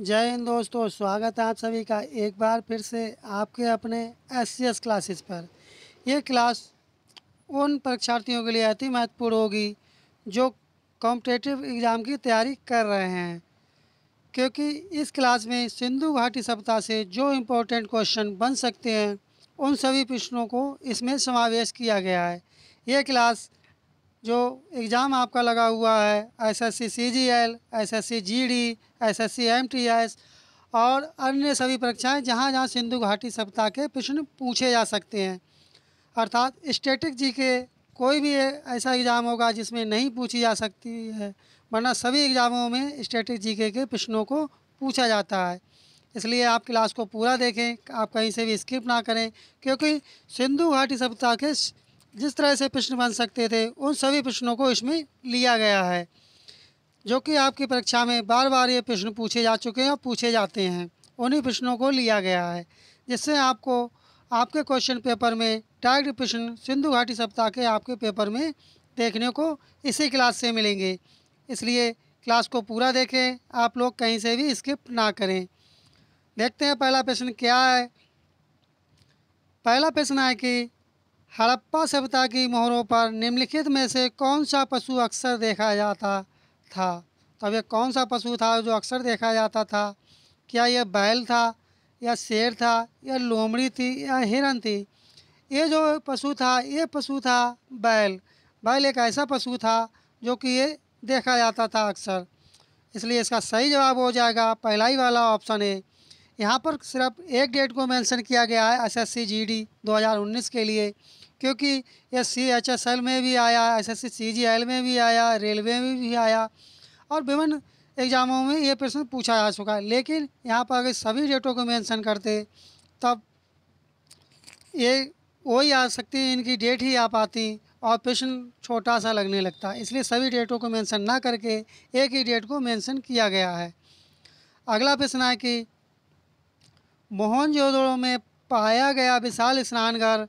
जय हिंद दोस्तों स्वागत है आप सभी का एक बार फिर से आपके अपने एस सी एस क्लासेस पर यह क्लास उन परीक्षार्थियों के लिए अति महत्वपूर्ण होगी जो कॉम्पिटेटिव एग्ज़ाम की तैयारी कर रहे हैं क्योंकि इस क्लास में सिंधु घाटी सभ्यता से जो इम्पोर्टेंट क्वेश्चन बन सकते हैं उन सभी प्रश्नों को इसमें समावेश किया गया है यह क्लास जो एग्ज़ाम आपका लगा हुआ है S S C C G L S S C G D S S C M T S और अन्य सभी परीक्षाएं जहां जहां सिंधु घाटी सप्ताह के प्रश्न पूछे जा सकते हैं अर्थात स्टेटिक जी के कोई भी ऐसा एग्ज़ाम होगा जिसमें नहीं पूछी जा सकती है वरना सभी एग्ज़ामों में स्टेटिक जी के प्रश्नों को पूछा जाता है इसलिए आप क्लास को पूरा देखें आप कहीं से भी स्किप ना करें क्योंकि सिंधु घाटी सप्ताह के जिस तरह से प्रश्न बन सकते थे उन सभी प्रश्नों को इसमें लिया गया है जो कि आपकी परीक्षा में बार बार ये प्रश्न पूछे जा चुके हैं और पूछे जाते हैं उन्हीं प्रश्नों को लिया गया है जिससे आपको आपके क्वेश्चन पेपर में डायरेक्ट प्रश्न सिंधु घाटी सप्ताह के आपके पेपर में देखने को इसी क्लास से मिलेंगे इसलिए क्लास को पूरा देखें आप लोग कहीं से भी स्किप ना करें देखते हैं पहला प्रश्न क्या है पहला प्रश्न है कि हड़प्पा सभ्यता की मोहरों पर निम्नलिखित में से कौन सा पशु अक्सर देखा जाता था तब तो यह कौन सा पशु था जो अक्सर देखा जाता था क्या यह बैल था या शेर था या लोमड़ी थी या हिरन थी ये जो पशु था ये पशु था बैल बैल एक ऐसा पशु था जो कि ये देखा जाता था अक्सर इसलिए इसका सही जवाब हो जाएगा पहला ही वाला ऑप्शन ए यहाँ पर सिर्फ एक डेट को मेंशन किया गया है एसएससी जीडी 2019 के लिए क्योंकि यह सी एच एस एल में भी आया S S C C G L में भी आया रेलवे में भी आया और विभिन्न एग्ज़ामों में ये प्रश्न पूछा जा चुका है लेकिन यहाँ पर अगर सभी डेटों को मेंशन करते तब ये वही आ सकती इनकी डेट ही आ पाती और प्रश्न छोटा सा लगने लगता इसलिए सभी डेटों को मेंशन ना करके एक ही डेट को मेंशन किया गया है अगला प्रश्न है कि मोहन में पाया गया विशाल स्नानगढ़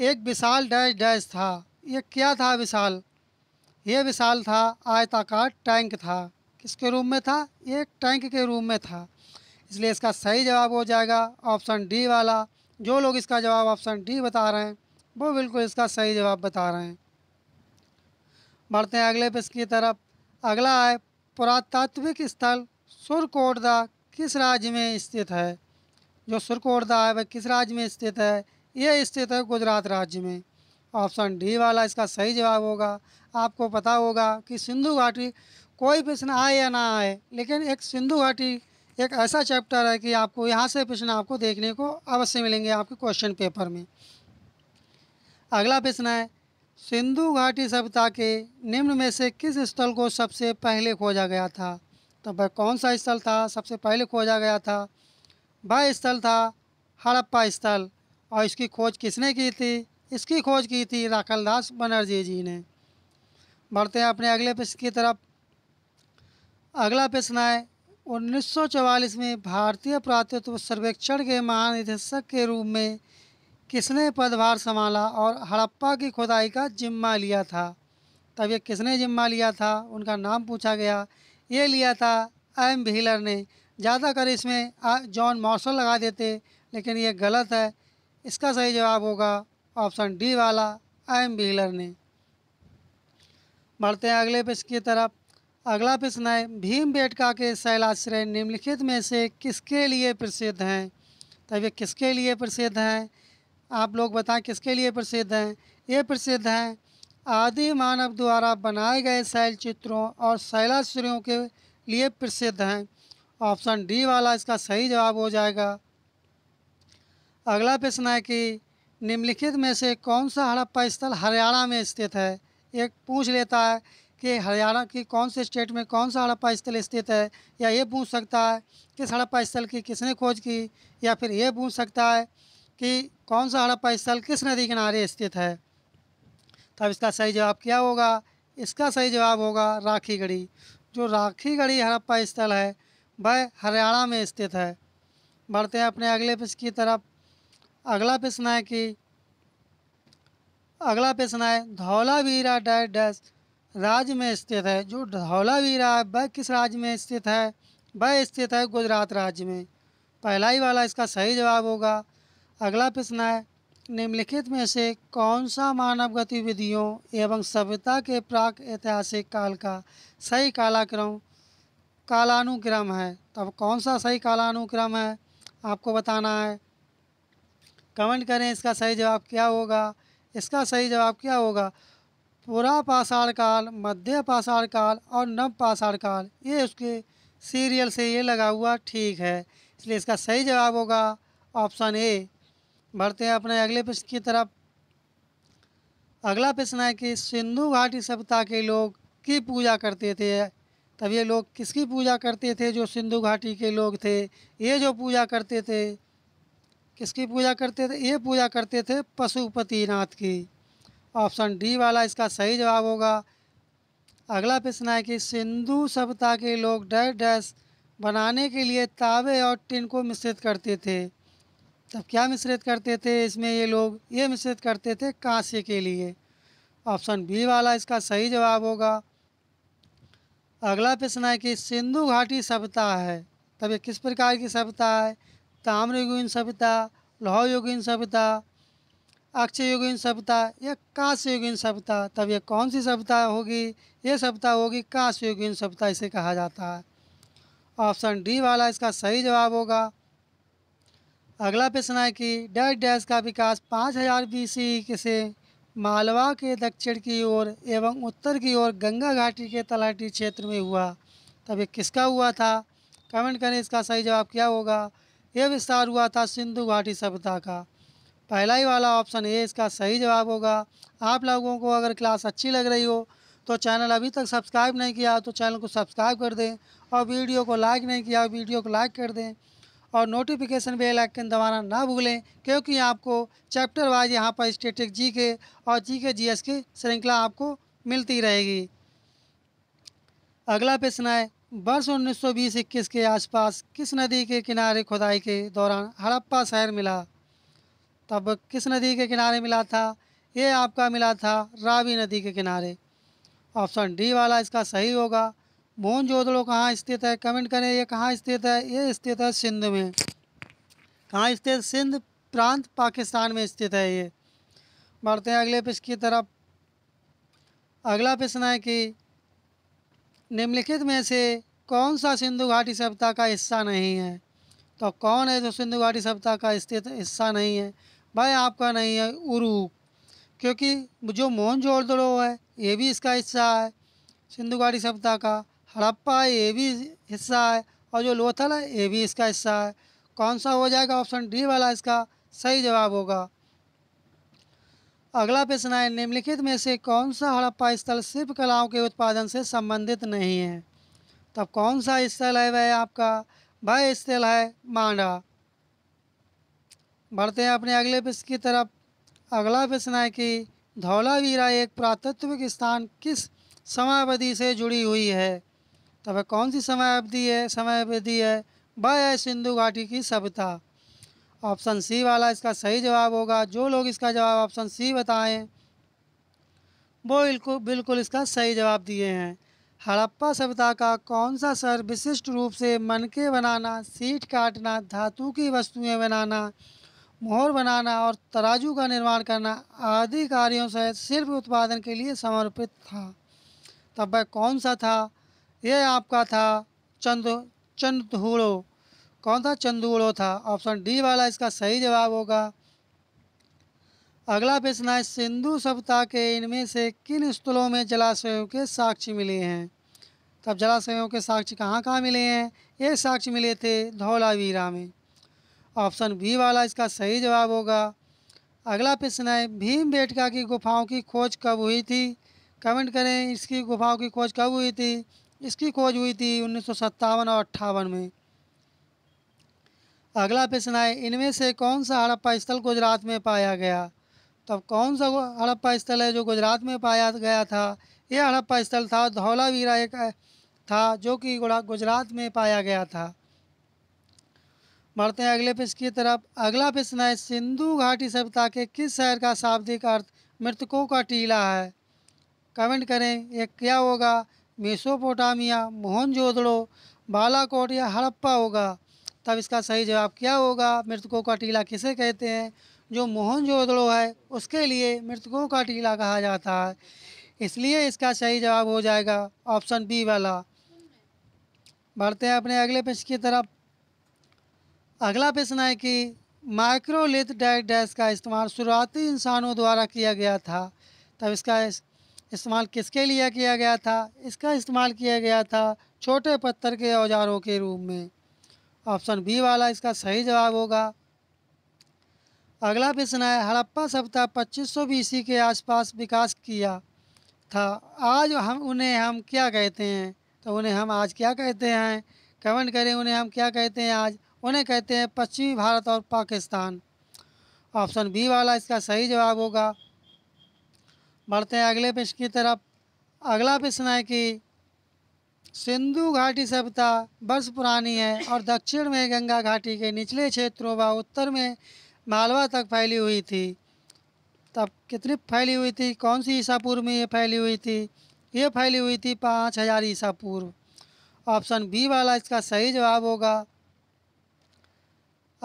एक विशाल डैश डैश था ये क्या था विशाल ये विशाल था आयताकार टैंक था किसके रूम में था एक टैंक के रूम में था इसलिए इसका सही जवाब हो जाएगा ऑप्शन डी वाला जो लोग इसका जवाब ऑप्शन डी बता रहे हैं वो बिल्कुल इसका सही जवाब बता रहे हैं बढ़ते हैं अगले प्रश्न की तरफ अगला है पुरातात्विक स्थल सुरकोटदा किस राज्य में स्थित है जो सुरकोटदा है वह किस राज्य में स्थित है ये स्थित है गुजरात राज्य में ऑप्शन डी वाला इसका सही जवाब होगा आपको पता होगा कि सिंधु घाटी कोई प्रश्न आए या ना आए लेकिन एक सिंधु घाटी एक ऐसा चैप्टर है कि आपको यहाँ से प्रश्न आपको देखने को अवश्य मिलेंगे आपके क्वेश्चन पेपर में अगला प्रश्न है सिंधु घाटी सभ्यता के निम्न में से किस स्थल को सबसे पहले खोजा गया था तो वह कौन सा स्थल था सबसे पहले खोजा गया था वह स्थल था हड़प्पा स्थल और इसकी खोज किसने की थी इसकी खोज की थी राखल दास बनर्जी जी ने बढ़ते हैं अपने अगले प्रश्न की तरफ अगला प्रश्न है 1944 में भारतीय पुरातत्व सर्वेक्षण के महानिदेशक के रूप में किसने पदभार संभाला और हड़प्पा की खुदाई का जिम्मा लिया था तब ये किसने जिम्मा लिया था उनका नाम पूछा गया ये लिया था एम भीलर ने ज़्यादातर इसमें जॉन मॉर्सल लगा देते लेकिन ये गलत है इसका सही जवाब होगा ऑप्शन डी वाला आई एम बीलर ने बढ़ते हैं अगले प्रश्न की तरफ अगला प्रश्न है भीम बेटका के शैलाश्रय निम्नलिखित में से किसके लिए प्रसिद्ध हैं तब तो ये किसके लिए प्रसिद्ध हैं आप लोग बताएं किसके लिए प्रसिद्ध हैं ये प्रसिद्ध हैं आदि मानव द्वारा बनाए गए शैल चित्रों और शैलाश्रयों के लिए प्रसिद्ध हैं ऑप्शन डी वाला इसका सही जवाब हो जाएगा अगला प्रश्न है कि निम्नलिखित में से कौन सा हड़प्पा स्थल हरियाणा में स्थित है एक पूछ लेता है कि हरियाणा की कौन से स्टेट में कौन सा हड़प्पा स्थल स्थित है या ये पूछ सकता है किस हड़प्पा स्थल की किसने खोज की या फिर ये पूछ सकता है कि कौन सा हड़प्पा स्थल किस नदी किनारे स्थित है तब इसका सही जवाब क्या होगा इसका सही जवाब होगा राखी गढ़ी जो राखी गढ़ी हड़प्पा स्थल है वह हरियाणा में स्थित है बढ़ते हैं अपने अगले पिछ की तरफ अगला प्रश्न है कि अगला प्रश्न है धौलावीरा डैश डैश राज्य में स्थित है जो धौलावीरा है वह किस राज्य में स्थित है वह स्थित है गुजरात राज्य में पहला ही वाला इसका सही जवाब होगा अगला प्रश्न है निम्नलिखित में से कौन सा मानव गतिविधियों एवं सभ्यता के प्राक ऐतिहासिक काल का सही कालाक्रम कालानुक्रम है तब कौन सा सही कालानुक्रम है आपको बताना है कमेंट करें इसका सही जवाब क्या होगा इसका सही जवाब क्या होगा पूरा पाषाण काल मध्य पाषाण काल और नव पाषाण काल ये उसके सीरियल से ये लगा हुआ ठीक है इसलिए इसका सही जवाब होगा ऑप्शन ए बढ़ते हैं अपने अगले प्रश्न की तरफ अगला प्रश्न है कि सिंधु घाटी सभ्यता के लोग की पूजा करते थे तब ये लोग किसकी पूजा करते थे जो सिंधु घाटी के लोग थे ये जो पूजा करते थे किसकी पूजा करते थे ये पूजा करते थे पशुपतिनाथ की ऑप्शन डी वाला इसका सही जवाब होगा अगला प्रश्न है कि सिंधु सभ्यता के लोग डैश डैश बनाने के लिए तावे और टिन को मिश्रित करते थे तब क्या मिश्रित करते थे इसमें ये लोग ये मिश्रित करते थे कांसे के लिए ऑप्शन बी वाला इसका सही जवाब होगा अगला प्रश्न है कि सिंधु घाटी सभ्यता है तब ये किस प्रकार की सभ्यता है ताम्र युगीन सभ्यता लौह युगीन सभ्यता अक्षय युगीन सभ्यता या कांस्य युगीन सभ्यता तब ये कौन सी सभ्यता होगी ये सभ्यता होगी कांस्य युगीन सभ्यता इसे कहा जाता है ऑप्शन डी वाला इसका सही जवाब होगा अगला प्रश्न है कि डैश डैश का विकास पाँच हजार बीसी से मालवा के दक्षिण की ओर एवं उत्तर की ओर गंगा घाटी के तलाटी क्षेत्र में हुआ तब ये किसका हुआ था कमेंट करें इसका सही जवाब क्या होगा यह विस्तार हुआ था सिंधु घाटी सभ्यता का पहला ही वाला ऑप्शन ए इसका सही जवाब होगा आप लोगों को अगर क्लास अच्छी लग रही हो तो चैनल अभी तक सब्सक्राइब नहीं किया तो चैनल को सब्सक्राइब कर दें और वीडियो को लाइक नहीं किया वीडियो को लाइक कर दें और नोटिफिकेशन बेल आइकन दबाना ना भूलें क्योंकि आपको चैप्टर वाइज यहाँ पर स्टेटिक जी के और जी के जी एस की श्रृंखला आपको मिलती रहेगी अगला प्रश्न है वर्ष उन्नीस सौ के आसपास किस नदी के किनारे खुदाई के दौरान हड़प्पा शहर मिला तब किस नदी के किनारे मिला था ये आपका मिला था रावी नदी के किनारे ऑप्शन डी वाला इसका सही होगा मोहन जोदड़ो कहाँ स्थित है कमेंट करें ये कहाँ स्थित है ये स्थित है सिंध में कहाँ स्थित सिंध प्रांत पाकिस्तान में स्थित है ये बढ़ते हैं अगले पिछ की तरफ अगला प्रश्न है कि निम्नलिखित में से कौन सा सिंधु घाटी सभ्यता का हिस्सा नहीं है तो कौन है जो सिंधु घाटी सभ्यता का स्थित हिस्सा नहीं है भाई आपका नहीं है उरूप क्योंकि जो मोहन जोड़दड़ो है ये भी इसका हिस्सा है सिंधु घाटी सभ्यता का हड़प्पा है ये भी हिस्सा है और जो लोथल है ये भी इसका हिस्सा है कौन सा हो जाएगा ऑप्शन डी वाला इसका सही जवाब होगा अगला प्रश्न है निम्नलिखित में से कौन सा हड़प्पा स्थल शिल्प कलाओं के उत्पादन से संबंधित नहीं है तब कौन सा स्थल है वह आपका वह स्थल है मांडा बढ़ते हैं अपने अगले प्रश्न की तरफ अगला प्रश्न है कि धौलावीरा एक पुरातत्विक स्थान किस समयावधि से जुड़ी हुई है तब कौन सी समयावधि है समावधि है वह है सिंधु घाटी की सभ्यता ऑप्शन सी वाला इसका सही जवाब होगा जो लोग इसका जवाब ऑप्शन सी बताएं वो बिल्कुल बिल्कुल इसका सही जवाब दिए हैं हड़प्पा सभ्यता का कौन सा सर विशिष्ट रूप से मनके बनाना सीट काटना धातु की वस्तुएं बनाना मोहर बनाना और तराजू का निर्माण करना आदि कार्यों से सिर्फ उत्पादन के लिए समर्पित था तब वह कौन सा था यह आपका था चंद धूड़ो कौन था चंदूड़ो था ऑप्शन डी वाला इसका सही जवाब होगा अगला प्रश्न है सिंधु सप्ताह के इनमें से किन स्थलों में जलाशयों के साक्ष्य मिले हैं तब जलाशयों के साक्ष्य कहाँ कहाँ मिले हैं ये साक्ष्य मिले थे धौलावीरा में ऑप्शन बी वाला इसका सही जवाब होगा अगला प्रश्न है भीम बेटका की गुफाओं की खोज कब हुई थी कमेंट करें इसकी गुफाओं की खोज कब हुई थी इसकी खोज हुई थी उन्नीस और अट्ठावन में अगला प्रश्न है इनमें से कौन सा हड़प्पा स्थल गुजरात में पाया गया तब तो कौन सा हड़प्पा स्थल है जो गुजरात में पाया गया था यह हड़प्पा स्थल था धौलावीरा एक था जो कि गुजरात में पाया गया था बढ़ते हैं अगले प्रश्न की तरफ अगला प्रश्न है सिंधु घाटी सभ्यता के किस शहर का शाब्दिक अर्थ मृतकों का टीला है कमेंट करें ये क्या होगा मेसोपोटामिया मोहनजोदड़ो बालाकोट या हड़प्पा होगा तब इसका सही जवाब क्या होगा मृतकों का टीला किसे कहते हैं जो मोहन जोदड़ो है उसके लिए मृतकों का टीला कहा जाता है इसलिए इसका सही जवाब हो जाएगा ऑप्शन बी वाला बढ़ते हैं अपने अगले प्रश्न की तरफ अगला प्रश्न है कि माइक्रोलिथ डायरेक्ट डैश का इस्तेमाल शुरुआती इंसानों द्वारा किया गया था तब इसका इस्तेमाल किसके लिए किया गया था इसका इस्तेमाल किया गया था छोटे पत्थर के औजारों के रूप में ऑप्शन बी वाला इसका सही जवाब होगा अगला प्रश्न है हड़प्पा सभ्यता पच्चीस सौ बीसी के आसपास विकास किया था आज हम उन्हें हम क्या कहते हैं तो उन्हें हम आज क्या कहते हैं कमेंट करें उन्हें हम क्या कहते हैं आज उन्हें कहते हैं पश्चिमी भारत और पाकिस्तान ऑप्शन बी वाला इसका सही जवाब होगा बढ़ते हैं अगले प्रश्न की तरफ अगला प्रश्न है कि सिंधु घाटी सभ्यता वर्ष पुरानी है और दक्षिण में गंगा घाटी के निचले क्षेत्रों व उत्तर में मालवा तक फैली हुई थी तब कितनी फैली हुई थी कौन सी ईसा पूर्व में ये फैली हुई थी ये फैली हुई थी पाँच हज़ार ईसा पूर्व ऑप्शन बी वाला इसका सही जवाब होगा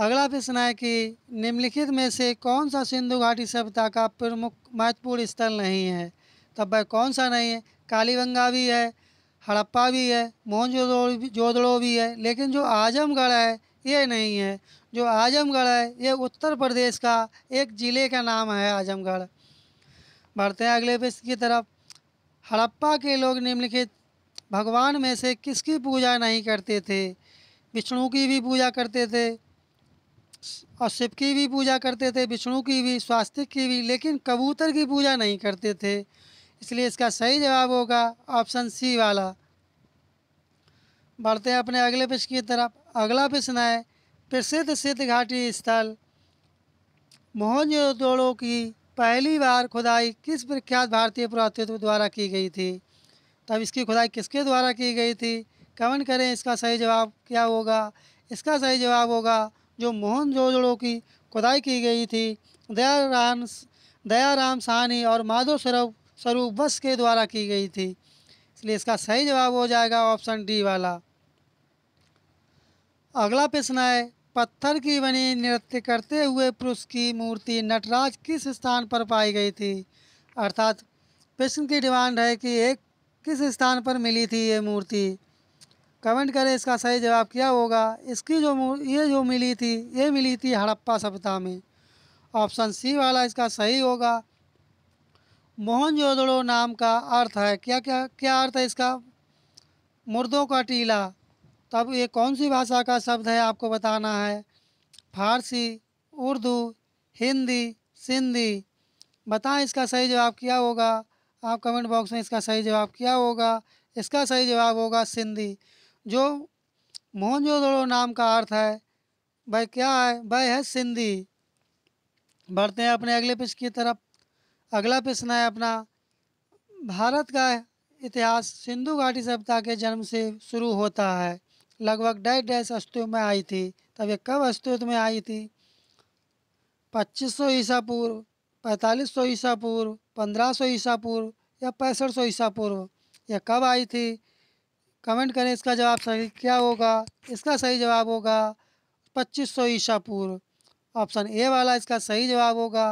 अगला प्रश्न है कि निम्नलिखित में से कौन सा सिंधु घाटी सभ्यता का प्रमुख महत्वपूर्ण स्थल नहीं है तब वह कौन सा नहीं है कालीबंगा भी है हड़प्पा भी है मोहनजोदड़ो जोदड़ो भी है लेकिन जो आजमगढ़ है ये नहीं है जो आजमगढ़ है ये उत्तर प्रदेश का एक ज़िले का नाम है आजमगढ़ बढ़ते हैं अगले पेज की तरफ हड़प्पा के लोग निम्नलिखित भगवान में से किसकी पूजा नहीं करते थे विष्णु की भी पूजा करते थे और शिव की भी पूजा करते थे विष्णु की भी स्वास्तिक की भी लेकिन कबूतर की पूजा नहीं करते थे इसलिए इसका सही जवाब होगा ऑप्शन सी वाला बढ़ते हैं अपने अगले प्रश्न की तरफ अगला प्रश्न है प्रसिद्ध सिद्ध घाटी स्थल मोहनजोदड़ो की पहली बार खुदाई किस प्रख्यात भारतीय पुरातत्व द्वारा की गई थी तब इसकी खुदाई किसके द्वारा की गई थी कमेंट करें इसका सही जवाब क्या होगा इसका सही जवाब होगा जो मोहनजोदड़ो की खुदाई की गई थी दयाराम दयाराम साहनी और माधव स्वरूप वश के द्वारा की गई थी इसलिए इसका सही जवाब हो जाएगा ऑप्शन डी वाला अगला प्रश्न है पत्थर की बनी नृत्य करते हुए पुरुष की मूर्ति नटराज किस स्थान पर पाई गई थी अर्थात प्रश्न की डिमांड है कि एक किस स्थान पर मिली थी ये मूर्ति कमेंट करें इसका सही जवाब क्या होगा इसकी जो ये जो मिली थी ये मिली थी हड़प्पा सभ्यता में ऑप्शन सी वाला इसका सही होगा मोहनजोदड़ो नाम का अर्थ है क्या क्या क्या अर्थ है इसका मुर्दों का टीला तब तो ये कौन सी भाषा का शब्द है आपको बताना है फारसी उर्दू हिंदी सिंधी बताएं इसका सही जवाब क्या होगा आप कमेंट बॉक्स में इसका सही जवाब क्या होगा इसका सही जवाब होगा सिंधी जो मोहनजोदड़ो नाम का अर्थ है भाई क्या है भाई है सिंधी बढ़ते हैं अपने अगले पिछ की तरफ अगला प्रश्न है अपना भारत का इतिहास सिंधु घाटी सभ्यता के जन्म से शुरू होता है लगभग डेढ़ डैश अस्तित्व में आई थी तब ये कब अस्तित्व में आई थी 2500 ईसा पूर्व 4500 ईसा पूर्व 1500 ईसा पूर्व या पैंसठ सौ ईसा पूर्व यह कब आई थी कमेंट करें इसका जवाब सही क्या होगा इसका सही जवाब होगा 2500 ईसा पूर्व ऑप्शन ए वाला इसका सही जवाब होगा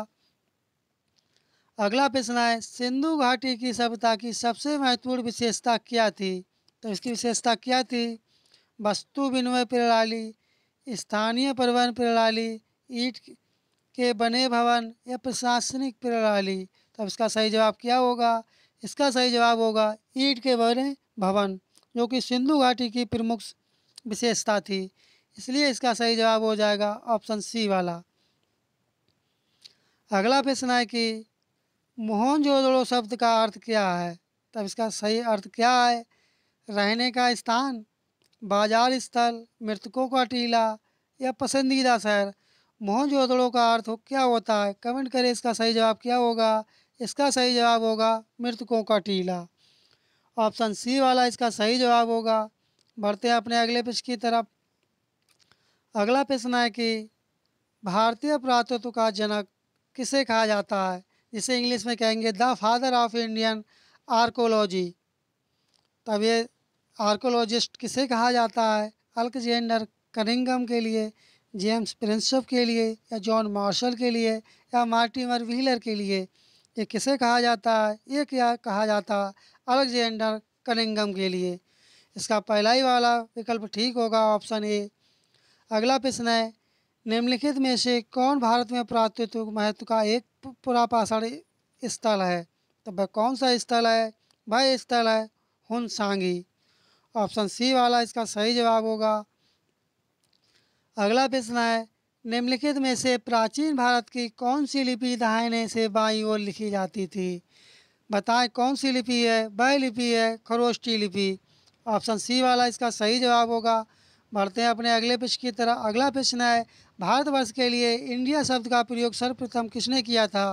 अगला प्रश्न है सिंधु घाटी की सभ्यता की सबसे महत्वपूर्ण विशेषता क्या थी तो इसकी विशेषता क्या थी वस्तु विनिमय प्रणाली स्थानीय परिवहन प्रणाली ईट के बने भवन या प्रशासनिक प्रणाली तो इसका सही जवाब क्या होगा इसका सही जवाब होगा ईट के बने भवन जो कि सिंधु घाटी की प्रमुख विशेषता थी इसलिए इसका सही जवाब हो जाएगा ऑप्शन सी वाला अगला प्रश्न है कि मोहनजोदड़ो शब्द का अर्थ क्या है तब इसका सही अर्थ क्या है रहने का स्थान बाजार स्थल मृतकों का टीला या पसंदीदा शहर मोहनजोदड़ो का अर्थ हो क्या होता है कमेंट करें इसका सही जवाब क्या होगा इसका सही जवाब होगा मृतकों का टीला ऑप्शन सी वाला इसका सही जवाब होगा बढ़ते हैं अपने अगले पेज की तरफ अगला प्रश्न है कि भारतीय पुरातत्व का जनक किसे कहा जाता है जिसे इंग्लिश में कहेंगे the father of Indian archaeology तब ये आर्कोलॉजिस्ट किसे कहा जाता है अल्कजेंडर करिंगम के लिए जेम्स प्रिंसप के लिए या जॉन मार्शल के लिए या मार्टिमर व्हीलर के लिए ये किसे कहा जाता है ये क्या कहा जाता है अलेक्जेंडर कनिंगम के लिए इसका पहला ही वाला विकल्प ठीक होगा ऑप्शन ए अगला प्रश्न है निम्नलिखित में से कौन भारत में पुरातत्व महत्व का एक पुरापाषाण स्थल है तो वह कौन सा स्थल है वह स्थल है हुनसांगी ऑप्शन सी वाला इसका सही जवाब होगा अगला प्रश्न है निम्नलिखित में से प्राचीन भारत की कौन सी लिपि दहाने से बाई ओर लिखी जाती थी बताएं कौन सी लिपि है वह लिपि है खरोष्टी लिपि ऑप्शन सी वाला इसका सही जवाब होगा बढ़ते हैं अपने अगले प्रश्न की तरह अगला प्रश्न है भारतवर्ष के लिए इंडिया शब्द का प्रयोग सर्वप्रथम किसने किया था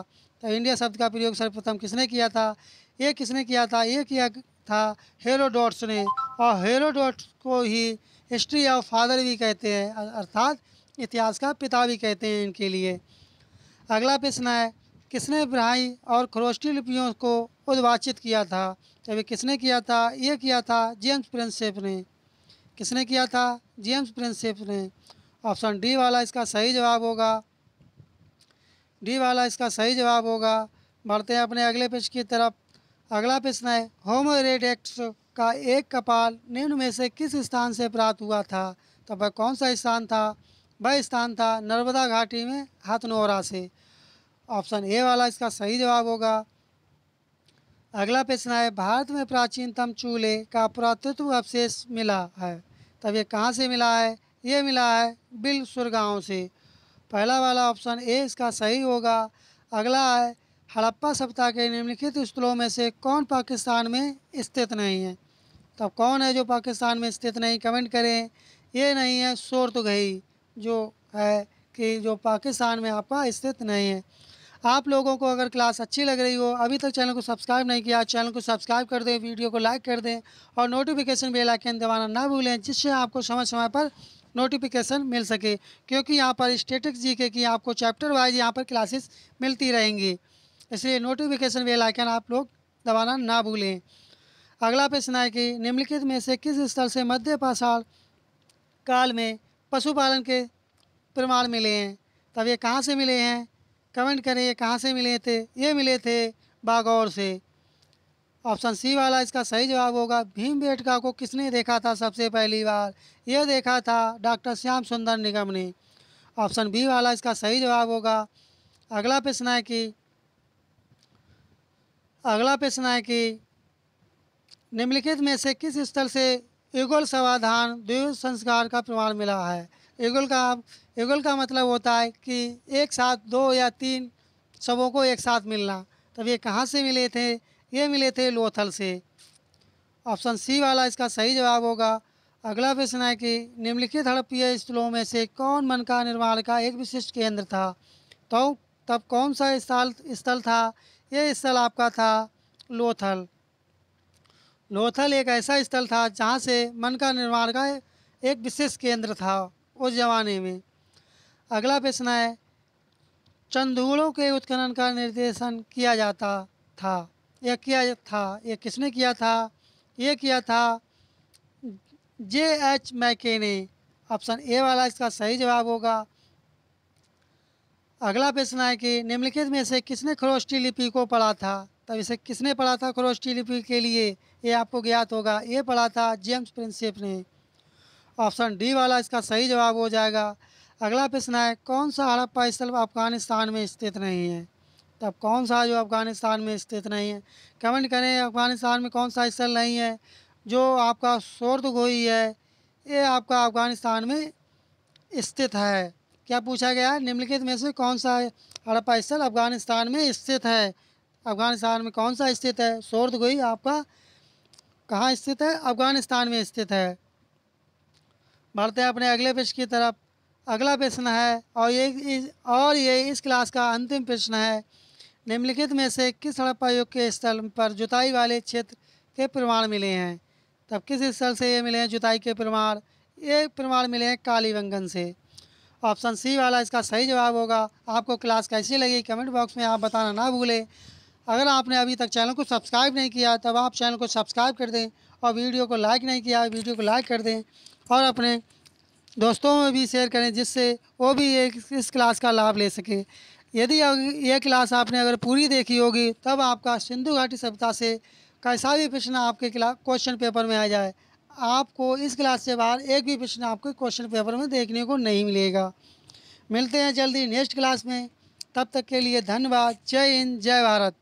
तो इंडिया शब्द का प्रयोग सर्वप्रथम किसने किया था ये किसने किया था ये किया था हेरोडोट्स ने और हेरोडोट्स को ही हिस्ट्री ऑफ फादर भी कहते हैं अर्थात इतिहास का पिता भी कहते हैं इनके लिए अगला प्रश्न है किसने ब्राही और खरोष्टी लिपियों को उद्वाचित किया था जब तो किसने किया था ये किया था जेम्स प्रिंसेप ने किसने किया था जेम्स प्रिंसेप ने ऑप्शन डी वाला इसका सही जवाब होगा डी वाला इसका सही जवाब होगा बढ़ते हैं अपने अगले पेज की तरफ अगला प्रश्न है होमो एक्ट का एक कपाल निम्न में से किस स्थान से प्राप्त हुआ था तो वह कौन सा स्थान था वह स्थान था नर्मदा घाटी में हथनोरा से ऑप्शन ए वाला इसका सही जवाब होगा अगला प्रश्न है भारत में प्राचीनतम चूल्हे का पुरातत्व अवशेष मिला है तब ये कहाँ से मिला है ये मिला है बिल सुरगाँव से पहला वाला ऑप्शन ए इसका सही होगा अगला है हड़प्पा सप्ताह के निम्नलिखित स्थलों में से कौन पाकिस्तान में स्थित नहीं है तब तो कौन है जो पाकिस्तान में स्थित नहीं कमेंट करें ये नहीं है शोर तो गई जो है कि जो पाकिस्तान में आपका स्थित नहीं है आप लोगों को अगर क्लास अच्छी लग रही हो अभी तक चैनल को सब्सक्राइब नहीं किया चैनल को सब्सक्राइब कर दें वीडियो को लाइक कर दें और नोटिफिकेशन बेल आइकन दबाना ना भूलें जिससे आपको समय समय पर नोटिफिकेशन मिल सके क्योंकि यहाँ पर स्टेटस जी के की आपको चैप्टर वाइज यहाँ पर क्लासेस मिलती रहेंगी इसलिए नोटिफिकेशन बेल आइकन आप लोग दबाना ना भूलें अगला प्रश्न है कि निम्नलिखित में से किस स्थल से मध्य पाषाण काल में पशुपालन के प्रमाण मिले हैं तब ये कहाँ से मिले हैं कमेंट करें ये कहाँ से मिले थे ये मिले थे बागौर से ऑप्शन सी वाला इसका सही जवाब होगा भीम बेटका को किसने देखा था सबसे पहली बार ये देखा था डॉक्टर श्याम सुंदर निगम ने ऑप्शन बी वाला इसका सही जवाब होगा अगला प्रश्न है कि अगला प्रश्न है कि निम्नलिखित में से किस स्थल से युगल समाधान द्वि संस्कार का प्रमाण मिला है युगल का युगल का मतलब होता है कि एक साथ दो या तीन सबों को एक साथ मिलना तब ये कहाँ से मिले थे ये मिले थे लोथल से ऑप्शन सी वाला इसका सही जवाब होगा अगला प्रश्न है कि निम्नलिखित हड़प्पीय स्थलों में से कौन मन का निर्माण का एक विशिष्ट केंद्र था तो तब कौन सा स्थल स्थल था यह स्थल आपका था लोथल लोथल एक ऐसा स्थल था जहाँ से मन का निर्माण का एक विशिष्ट केंद्र था उस जमाने में अगला प्रश्न है चंदूड़ों के उत्खनन का निर्देशन किया जाता था ये किया था ये किसने किया था ये किया था जे एच मैके ने ऑप्शन ए वाला इसका सही जवाब होगा अगला प्रश्न है कि निम्नलिखित में से किसने खरोष्टी लिपि को पढ़ा था तब इसे किसने पढ़ा था खरोष्टी लिपि के लिए ये आपको ज्ञात होगा ये पढ़ा था जेम्स प्रिंसिप ने ऑप्शन डी वाला इसका सही जवाब हो जाएगा अगला प्रश्न है कौन सा हड़प्पा स्थल अफगानिस्तान में स्थित नहीं है तो अब कौन सा जो अफ़गानिस्तान में स्थित नहीं है कमेंट करें अफ़गानिस्तान में कौन सा स्थल नहीं है जो आपका शोर्द गोई है ये आपका अफ़गानिस्तान में स्थित है क्या पूछा गया निम्नलिखित में से कौन सा हड़प्पा स्थल अफ़गानिस्तान में स्थित है अफ़गानिस्तान में कौन सा स्थित है शोर्द गोई आपका कहाँ स्थित है अफ़गानिस्तान में स्थित है बढ़ते हैं अपने अगले प्रश्न की तरफ अगला प्रश्न है और ये और ये इस क्लास का अंतिम प्रश्न है निम्नलिखित में से किस सड़क आयोग के स्थल पर जुताई वाले क्षेत्र के प्रमाण मिले हैं तब किस स्थल से ये मिले हैं जुताई के प्रमाण ये प्रमाण मिले हैं कालीबंगन से ऑप्शन सी वाला इसका सही जवाब होगा आपको क्लास कैसी लगी कमेंट बॉक्स में आप बताना ना भूलें अगर आपने अभी तक चैनल को सब्सक्राइब नहीं किया तब आप चैनल को सब्सक्राइब कर दें और वीडियो को लाइक नहीं किया वीडियो को लाइक कर दें और अपने दोस्तों में भी शेयर करें जिससे वो भी एक इस क्लास का लाभ ले सके यदि यह क्लास आपने अगर पूरी देखी होगी तब आपका सिंधु घाटी सभ्यता से कैसा भी प्रश्न आपके क्वेश्चन पेपर में आ जाए आपको इस क्लास से बाहर एक भी प्रश्न आपको क्वेश्चन पेपर में देखने को नहीं मिलेगा मिलते हैं जल्दी नेक्स्ट क्लास में तब तक के लिए धन्यवाद जय हिंद जय भारत